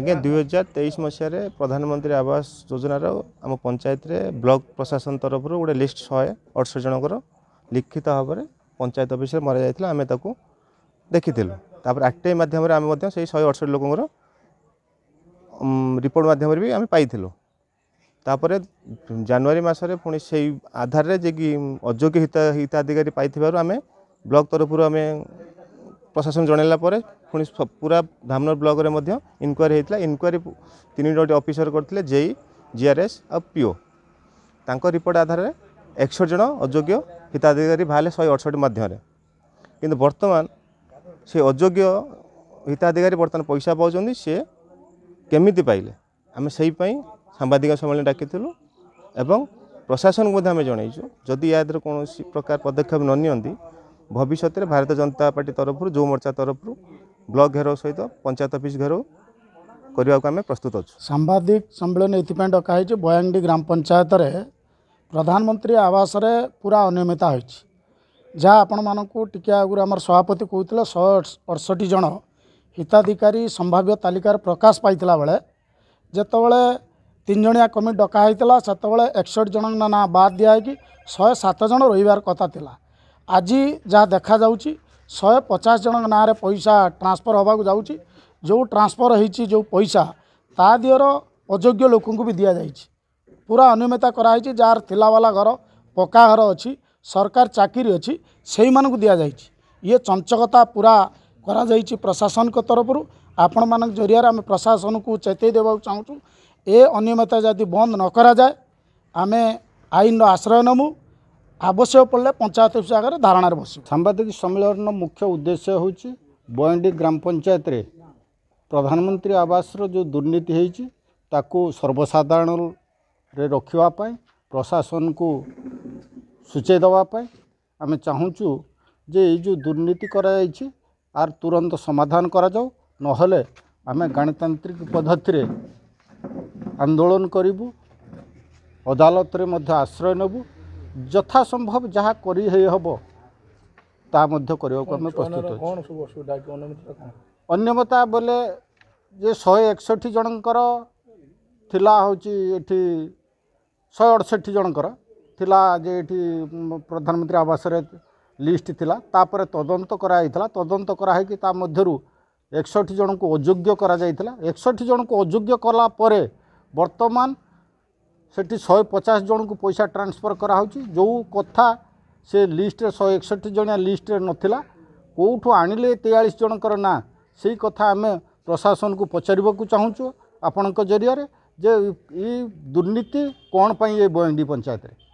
ଆଜ୍ଞା ଦୁଇ ହଜାର ତେଇଶ ମସିହାରେ ପ୍ରଧାନମନ୍ତ୍ରୀ ଆବାସ ଯୋଜନାର ଆମ ପଞ୍ଚାୟତରେ ବ୍ଲକ ପ୍ରଶାସନ ତରଫରୁ ଗୋଟେ ଲିଷ୍ଟ ଶହେ ଅଠଷଠି ଜଣଙ୍କର ଲିଖିତ ଭାବରେ ପଞ୍ଚାୟତ ଅଫିସରେ ମରାଯାଇଥିଲା ଆମେ ତାକୁ ଦେଖିଥିଲୁ ତାପରେ ଆକ୍ଟିଭ ମାଧ୍ୟମରେ ଆମେ ମଧ୍ୟ ସେଇ ଶହେ ଅଠଷଠି ଲୋକଙ୍କର ରିପୋର୍ଟ ମାଧ୍ୟମରେ ବି ଆମେ ପାଇଥିଲୁ ତାପରେ ଜାନୁଆରୀ ମାସରେ ପୁଣି ସେଇ ଆଧାରରେ ଯେ କି ଅଯୋଗ୍ୟ ହିତା ହିତାଧିକାରୀ ପାଇଥିବାରୁ ଆମେ ବ୍ଲକ ତରଫରୁ ଆମେ ପ୍ରଶାସନ ଜଣାଇଲା ପରେ ପୁଣି ପୁରା ଧାମନଗର ବ୍ଲକରେ ମଧ୍ୟ ଇନକ୍ୱାରି ହୋଇଥିଲା ଇନକ୍ୱାରି ତିନିଟି ଅଫିସର କରିଥିଲେ ଜେଇ ଜିଆର୍ଏସ୍ ଆଉ ପିଓ ତାଙ୍କ ରିପୋର୍ଟ ଆଧାରରେ ଏକଷଠି ଜଣ ଅଯୋଗ୍ୟ ହିତାଧିକାରୀ ବାହାରିଲେ ଶହେ ଅଠଷଠି ମାଧ୍ୟମରେ କିନ୍ତୁ ବର୍ତ୍ତମାନ ସେ ଅଯୋଗ୍ୟ ହିତାଧିକାରୀ ବର୍ତ୍ତମାନ ପଇସା ପାଉଛନ୍ତି ସିଏ କେମିତି ପାଇଲେ ଆମେ ସେଇପାଇଁ ସାମ୍ବାଦିକ ସମ୍ମିଳନୀ ଡାକିଥିଲୁ ଏବଂ ପ୍ରଶାସନକୁ ମଧ୍ୟ ଆମେ ଜଣେଇଛୁ ଯଦି ୟା ଦେହରେ କୌଣସି ପ୍ରକାର ପଦକ୍ଷେପ ନ ନିଅନ୍ତି ଭବିଷ୍ୟତରେ ଭାରତୀୟ ଜନତା ପାର୍ଟି ତରଫରୁ ଯୁବ ମୋର୍ଚ୍ଚା ତରଫରୁ ବ୍ଲକ ଘେରାଉ ସହିତ ପଞ୍ଚାୟତ ଅଫିସ୍ ଘେରାଉ କରିବାକୁ ଆମେ ପ୍ରସ୍ତୁତ ଅଛୁ ସାମ୍ବାଦିକ ସମ୍ମିଳନୀ ଏଥିପାଇଁ ଡକା ହେଇଛି ବୟାଙ୍ଗଡି ଗ୍ରାମ ପଞ୍ଚାୟତରେ ପ୍ରଧାନମନ୍ତ୍ରୀ ଆବାସରେ ପୁରା ଅନିୟମିତତା ହୋଇଛି ଯାହା ଆପଣମାନଙ୍କୁ ଟିକିଏ ଆଗରୁ ଆମର ସଭାପତି କହୁଥିଲେ ଶହେ ଅଠଷଠି ଜଣ ହିତାଧିକାରୀ ସମ୍ଭାବ୍ୟ ତାଲିକାରେ ପ୍ରକାଶ ପାଇଥିଲା ବେଳେ ଯେତେବେଳେ ତିନିଜଣିଆ କମିଟି ଡକା ହେଇଥିଲା ସେତେବେଳେ ଏକଷଠି ଜଣଙ୍କ ନାଁ ବାଦ୍ ଦିଆହେଇକି ଶହେ ସାତ ଜଣ ରହିବାର କଥା ଥିଲା ଆଜି ଯାହା ଦେଖାଯାଉଛି शहे पचासजना पैसा ट्रान्सफर हेर्छु जो ट्रांसफर है जो पैसा ता देवर अयोग्य लोकि दिन्छ पूरा अनियमितता अनियमितताइन्छ जहाँ थाहा घर पक्का घर अलिक सरकार चाकरी अहिले सही म दिन्छ ये चंचकता पूरा प्रशासन प्रशासनको तरफु आपण म जाने अनि प्रशासनको चेतै देवाछु ए अनियमितता जि बन्द नकराएँ आइन र आश्रय नमु ଆବଶ୍ୟକ ପଡ଼ିଲେ ପଞ୍ଚାୟତ ଅଫିସ ଆଗରେ ଧାରଣାରେ ବସିବ ସାମ୍ବାଦିକ ସମ୍ମିଳନୀର ମୁଖ୍ୟ ଉଦ୍ଦେଶ୍ୟ ହେଉଛି ବୟଣ୍ଡି ଗ୍ରାମ ପଞ୍ଚାୟତରେ ପ୍ରଧାନମନ୍ତ୍ରୀ ଆବାସର ଯେଉଁ ଦୁର୍ନୀତି ହେଇଛି ତାକୁ ସର୍ବସାଧାରଣରେ ରଖିବା ପାଇଁ ପ୍ରଶାସନକୁ ସୂଚାଇ ଦେବା ପାଇଁ ଆମେ ଚାହୁଁଛୁ ଯେ ଏଇ ଯେଉଁ ଦୁର୍ନୀତି କରାଯାଇଛି ଆର୍ ତୁରନ୍ତ ସମାଧାନ କରାଯାଉ ନହେଲେ ଆମେ ଗଣତାନ୍ତ୍ରିକ ପଦ୍ଧତିରେ ଆନ୍ଦୋଳନ କରିବୁ ଅଦାଲତରେ ମଧ୍ୟ ଆଶ୍ରୟ ନେବୁ ଯଥାସମ୍ଭବ ଯାହା କରି ହେବ ତାହା ମଧ୍ୟ କରିବାକୁ ଆମେ ପ୍ରସ୍ତୁତ ଅନିୟମିତତା ବୋଲେ ଯେ ଶହେ ଏକଷଠି ଜଣଙ୍କର ଥିଲା ହେଉଛି ଏଠି ଶହେ ଅଠଷଠି ଜଣଙ୍କର ଥିଲା ଯେ ଏଠି ପ୍ରଧାନମନ୍ତ୍ରୀ ଆବାସରେ লিষ্ট লা তাপরে তদন্ত করা হয়েছিল তদন্ত করা হয়েকি তা মধ্যে একষঠি জনক অযোগ্য করা যাই একষঠি জনক অযোগ্য কলা পরে বর্তমান ସେଠି ଶହେ ପଚାଶ ଜଣଙ୍କୁ ପଇସା ଟ୍ରାନ୍ସଫର୍ କରାହେଉଛି ଯେଉଁ କଥା ସେ ଲିଷ୍ଟରେ ଶହେ ଏକଷଠି ଜଣିଆ ଲିଷ୍ଟରେ ନଥିଲା କେଉଁଠୁ ଆଣିଲେ ତେୟାଳିଶ ଜଣଙ୍କର ନାଁ ସେଇ କଥା ଆମେ ପ୍ରଶାସନକୁ ପଚାରିବାକୁ ଚାହୁଁଛୁ ଆପଣଙ୍କ ଜରିଆରେ ଯେ ଏ ଦୁର୍ନୀତି କ'ଣ ପାଇଁ ଏ ବଏଣ୍ଡି ପଞ୍ଚାୟତରେ